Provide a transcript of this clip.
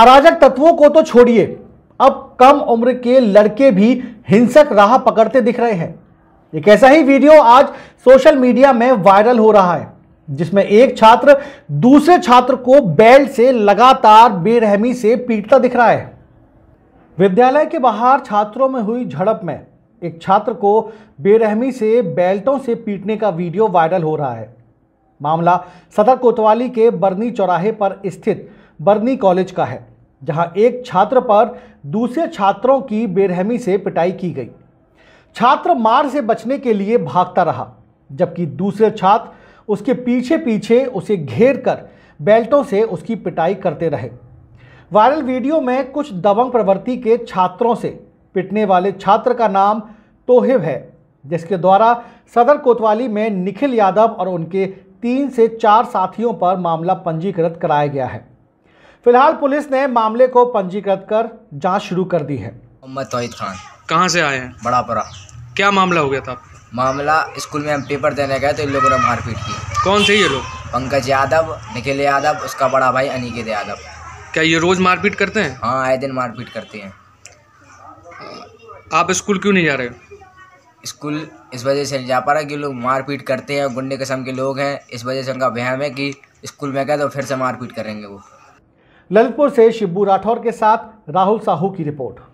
अराजक तत्वों को तो छोड़िए अब कम उम्र के लड़के भी हिंसक राह पकड़ते दिख रहे हैं एक ऐसा ही वीडियो आज सोशल मीडिया में वायरल हो रहा है जिसमें एक छात्र दूसरे छात्र को बेल्ट से लगातार बेरहमी से पीटता दिख रहा है विद्यालय के बाहर छात्रों में हुई झड़प में एक छात्र को बेरहमी से बेल्टों से पीटने का वीडियो वायरल हो रहा है मामला सदर कोतवाली के बरनी चौराहे पर स्थित बरनी कॉलेज का है जहां एक छात्र पर दूसरे छात्रों की बेरहमी से पिटाई की गई छात्र मार से बचने के लिए भागता रहा जबकि दूसरे छात्र उसके पीछे पीछे उसे घेर कर बेल्टों से उसकी पिटाई करते रहे वायरल वीडियो में कुछ दबंग प्रवृत्ति के छात्रों से पिटने वाले छात्र का नाम तोहिब है जिसके द्वारा सदर कोतवाली में निखिल यादव और उनके तीन से चार साथियों पर मामला पंजीकृत कराया गया है फिलहाल पुलिस ने मामले को पंजीकृत कर जाँच शुरू कर दी है मोहम्मद तोहिद खान कहाँ से आए हैं बड़ापरा क्या मामला हो गया था मामला स्कूल में हम पेपर देने गए तो इन लोगों ने मारपीट की कौन थे ये लोग पंकज यादव निखिल यादव उसका बड़ा भाई अनिकेत यादव क्या ये रोज़ मारपीट करते हैं हाँ आए दिन मारपीट करते हैं आप स्कूल क्यों नहीं जा रहे स्कूल इस वजह से नहीं जा पा रहा कि लोग मारपीट करते हैं गुंडे किस्म के लोग हैं इस वजह से उनका वहम है कि स्कूल में गए तो फिर से मारपीट करेंगे वो ललितपुर से शिब्बू राठौर के साथ राहुल साहू की रिपोर्ट